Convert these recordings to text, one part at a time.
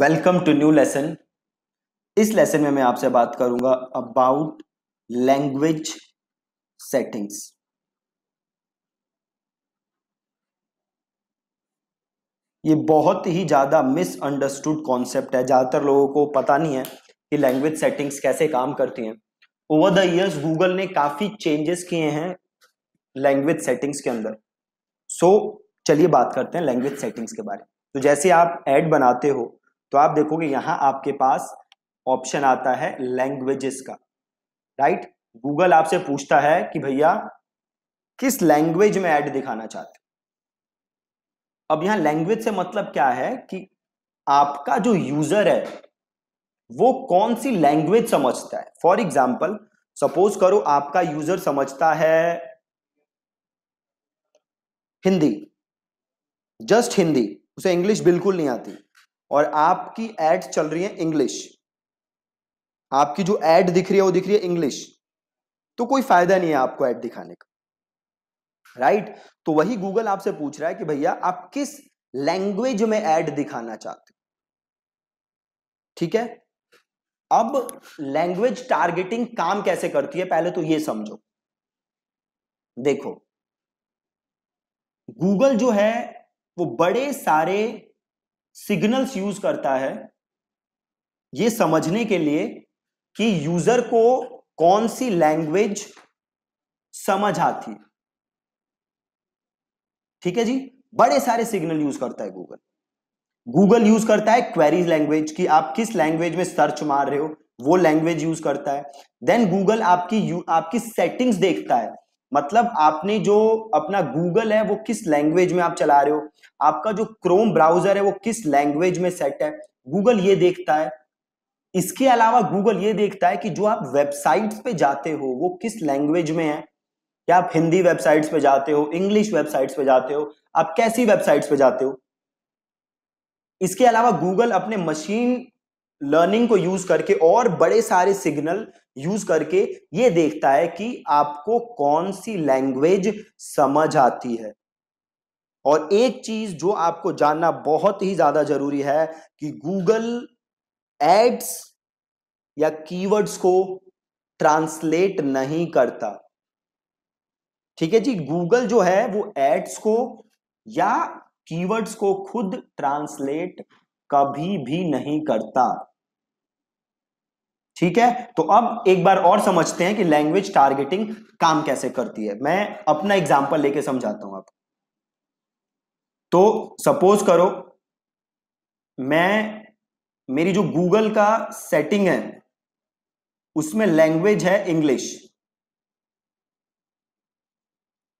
Welcome to new lesson इस lesson में मैं आपसे बात करूंगा अबाउट लैंग्वेज सेटिंग्स ये बहुत ही ज़्यादा मिसअंडरस्टूड कॉन्सेप्ट है ज़्यादातर लोगों को पता नहीं है कि लैंग्वेज सेटिंग्स कैसे काम करती हैं ओवर द ईयर्स गूगल ने काफ़ी चेंजेस किए हैं लैंग्वेज सेटिंग्स के अंदर सो so, चलिए बात करते हैं लैंग्वेज सेटिंग्स के बारे में तो जैसे आप एड बनाते हो तो आप देखोगे यहां आपके पास ऑप्शन आता है लैंग्वेजेस का राइट गूगल आपसे पूछता है कि भैया किस लैंग्वेज में एड दिखाना चाहते हैं? अब यहां लैंग्वेज से मतलब क्या है कि आपका जो यूजर है वो कौन सी लैंग्वेज समझता है फॉर एग्जाम्पल सपोज करो आपका यूजर समझता है हिंदी जस्ट हिंदी उसे इंग्लिश बिल्कुल नहीं आती और आपकी एड चल रही है इंग्लिश आपकी जो एड दिख रही है वो दिख रही है इंग्लिश तो कोई फायदा नहीं है आपको एड दिखाने का राइट तो वही गूगल आपसे पूछ रहा है कि भैया आप किस लैंग्वेज में एड दिखाना चाहते ठीक है अब लैंग्वेज टारगेटिंग काम कैसे करती है पहले तो ये समझो देखो गूगल जो है वो बड़े सारे सिग्नल्स यूज करता है ये समझने के लिए कि यूजर को कौन सी लैंग्वेज समझ आती ठीक है जी बड़े सारे सिग्नल यूज करता है गूगल गूगल यूज करता है क्वेरी लैंग्वेज कि आप किस लैंग्वेज में सर्च मार रहे हो वो लैंग्वेज यूज करता है देन गूगल आपकी यू, आपकी सेटिंग्स देखता है मतलब आपने जो अपना गूगल है वो किस लैंग्वेज में आप चला रहे हो आपका जो क्रोम ब्राउजर है वो किस लैंग्वेज में सेट है गूगल ये देखता है इसके अलावा गूगल ये देखता है कि जो आप वेबसाइट्स पे जाते हो वो किस लैंग्वेज में है क्या आप हिंदी वेबसाइट्स पे जाते हो इंग्लिश वेबसाइट्स पे जाते हो आप कैसी वेबसाइट्स पे जाते हो इसके अलावा गूगल अपने मशीन लर्निंग को यूज करके और बड़े सारे सिग्नल यूज करके ये देखता है कि आपको कौन सी लैंग्वेज समझ आती है और एक चीज जो आपको जानना बहुत ही ज्यादा जरूरी है कि गूगल एड्स या कीवर्ड्स को ट्रांसलेट नहीं करता ठीक है जी गूगल जो है वो एड्स को या कीवर्ड्स को खुद ट्रांसलेट कभी भी नहीं करता ठीक है तो अब एक बार और समझते हैं कि लैंग्वेज टारगेटिंग काम कैसे करती है मैं अपना एग्जाम्पल लेके समझाता हूं आपको तो सपोज करो मैं मेरी जो गूगल का सेटिंग है उसमें लैंग्वेज है इंग्लिश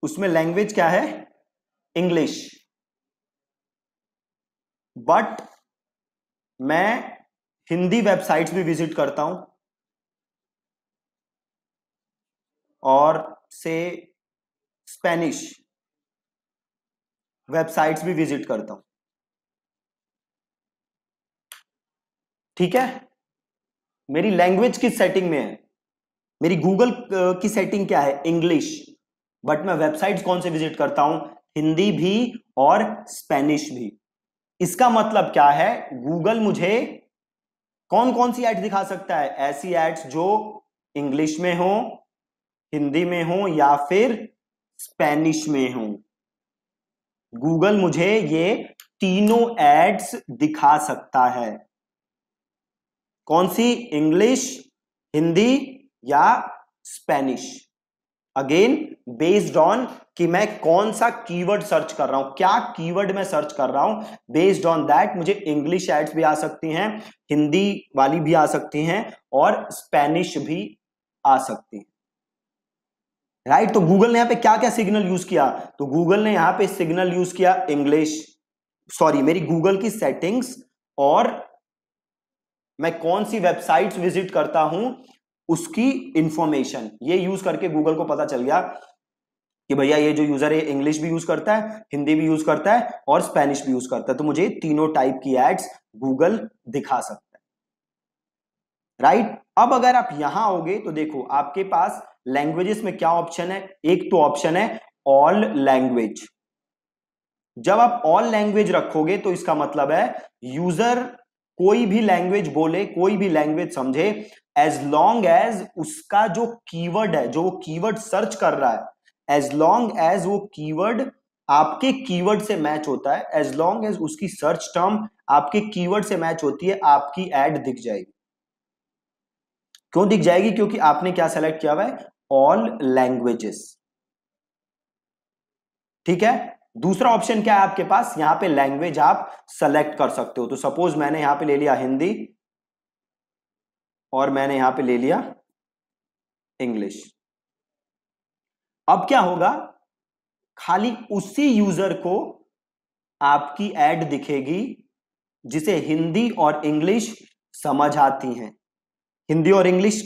उसमें लैंग्वेज क्या है इंग्लिश बट मैं हिंदी वेबसाइट्स भी विजिट करता हूं और से स्पेनिश वेबसाइट्स भी विजिट करता हूं ठीक है मेरी लैंग्वेज किस सेटिंग में है मेरी गूगल की सेटिंग क्या है इंग्लिश बट मैं वेबसाइट्स कौन से विजिट करता हूं हिंदी भी और स्पेनिश भी इसका मतलब क्या है गूगल मुझे कौन कौन सी एड्स दिखा सकता है ऐसी एड्स जो इंग्लिश में हो हिंदी में हो या फिर स्पेनिश में हो गूगल मुझे ये तीनों एड्स दिखा सकता है कौन सी इंग्लिश हिंदी या स्पेनिश अगेन बेस्ड ऑन कि मैं कौन सा कीवर्ड सर्च कर रहा हूं क्या कीवर्ड मैं सर्च कर रहा हूं बेस्ड ऑन दैट मुझे इंग्लिश एड्स भी आ सकती हैं हिंदी वाली भी आ सकती हैं और स्पेनिश भी आ सकती है राइट right? तो गूगल ने यहां पे क्या क्या सिग्नल यूज किया तो गूगल ने यहां पे सिग्नल यूज किया इंग्लिश सॉरी मेरी गूगल की सेटिंग्स और मैं कौन सी वेबसाइट्स विजिट करता हूं उसकी इंफॉर्मेशन ये यूज करके गूगल को पता चल गया कि भैया ये जो यूजर है इंग्लिश भी यूज करता है हिंदी भी यूज करता है और स्पेनिश भी यूज करता है तो मुझे तीनों टाइप की एड्स गूगल दिखा सकता है राइट right? अब अगर आप यहां आओगे तो देखो आपके पास लैंग्वेजेस में क्या ऑप्शन है एक तो ऑप्शन है ऑल लैंग्वेज जब आप ऑल लैंग्वेज रखोगे तो इसका मतलब है यूजर कोई भी लैंग्वेज बोले कोई भी लैंग्वेज समझे एज लॉन्ग एज उसका जो कीवर्ड है जो वो कीवर्ड सर्च कर रहा है एज लॉन्ग एज वो कीवर्ड आपके कीवर्ड से मैच होता है एज लॉन्ग एज उसकी सर्च टर्म आपके कीवर्ड से मैच होती है आपकी एड दिख जाएगी क्यों दिख जाएगी क्योंकि आपने क्या सेलेक्ट किया हुआ है ऑल लैंग्वेजेस ठीक है दूसरा ऑप्शन क्या है आपके पास यहां पे लैंग्वेज आप सेलेक्ट कर सकते हो तो सपोज मैंने यहां पे ले लिया हिंदी और मैंने यहां पे ले लिया इंग्लिश अब क्या होगा खाली उसी यूजर को आपकी एड दिखेगी जिसे हिंदी और इंग्लिश समझ आती हैं हिंदी और इंग्लिश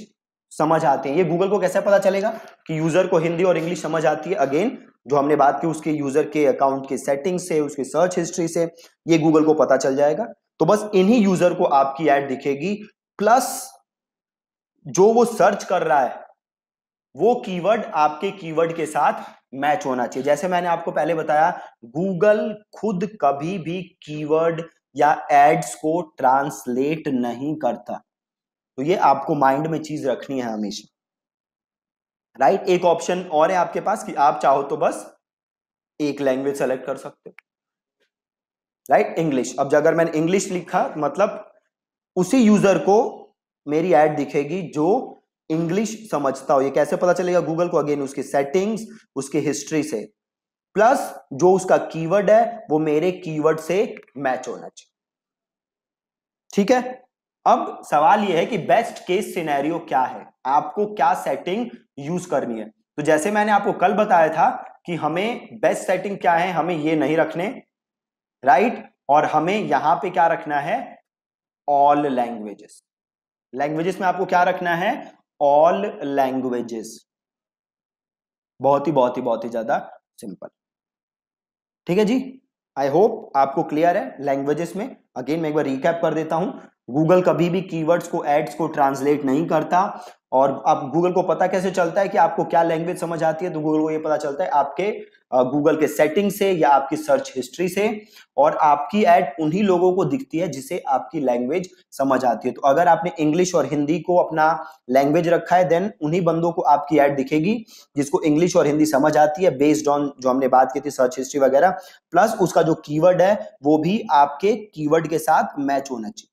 समझ आते हैं ये गूगल को कैसे पता चलेगा कि यूजर को हिंदी और इंग्लिश समझ आती है अगेन जो हमने बात की उसके यूजर के अकाउंट के सेटिंग से उसकी सर्च हिस्ट्री से ये गूगल को पता चल जाएगा तो बस इन्हीं यूजर को आपकी एड दिखेगी प्लस जो वो सर्च कर रहा है वो कीवर्ड आपके कीवर्ड के साथ मैच होना चाहिए जैसे मैंने आपको पहले बताया गूगल खुद कभी भी कीवर्ड या एड्स को ट्रांसलेट नहीं करता तो ये आपको माइंड में चीज रखनी है हमेशा राइट एक ऑप्शन और है आपके पास कि आप चाहो तो बस एक लैंग्वेज सेलेक्ट कर सकते हो राइट इंग्लिश अब अगर मैंने इंग्लिश लिखा मतलब उसी यूजर को मेरी एड दिखेगी जो इंग्लिश समझता हो ये कैसे पता चलेगा गूगल को अगेन उसकी सेटिंग्स उसकी हिस्ट्री से प्लस जो उसका कीवर्ड है वो मेरे कीवर्ड से मैच होना चाहिए ठीक है अब सवाल यह है कि बेस्ट केस सिनेरियो क्या है आपको क्या सेटिंग यूज करनी है तो जैसे मैंने आपको कल बताया था कि हमें बेस्ट सेटिंग क्या है हमें ये नहीं रखने राइट और हमें यहां पे क्या रखना है ऑल लैंग्वेजेस लैंग्वेजेस में आपको क्या रखना है ऑल लैंग्वेजेस बहुत ही बहुत ही बहुत ही ज्यादा सिंपल ठीक है जी आई होप आपको क्लियर है लैंग्वेजेस में अगेन मैं एक बार रिकैप कर देता हूं गूगल कभी भी कीवर्ड्स को एड्स को ट्रांसलेट नहीं करता और आप गूगल को पता कैसे चलता है कि आपको क्या लैंग्वेज समझ आती है तो गूगल को ये पता चलता है आपके गूगल के सेटिंग से या आपकी सर्च हिस्ट्री से और आपकी एड उन्हीं लोगों को दिखती है जिसे आपकी लैंग्वेज समझ आती है तो अगर आपने इंग्लिश और हिंदी को अपना लैंग्वेज रखा है देन उन्हीं बंदों को आपकी एड दिखेगी जिसको इंग्लिश और हिंदी समझ आती है बेस्ड ऑन जो हमने बात की थी सर्च हिस्ट्री वगैरह प्लस उसका जो कीवर्ड है वो भी आपके कीवर्ड के साथ मैच होना चाहिए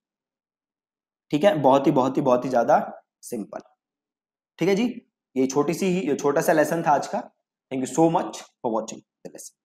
ठीक है बहुत ही बहुत ही बहुत ही ज्यादा सिंपल ठीक है जी ये छोटी सी ही छोटा सा लेसन था आज का thank you so much for watching the lesson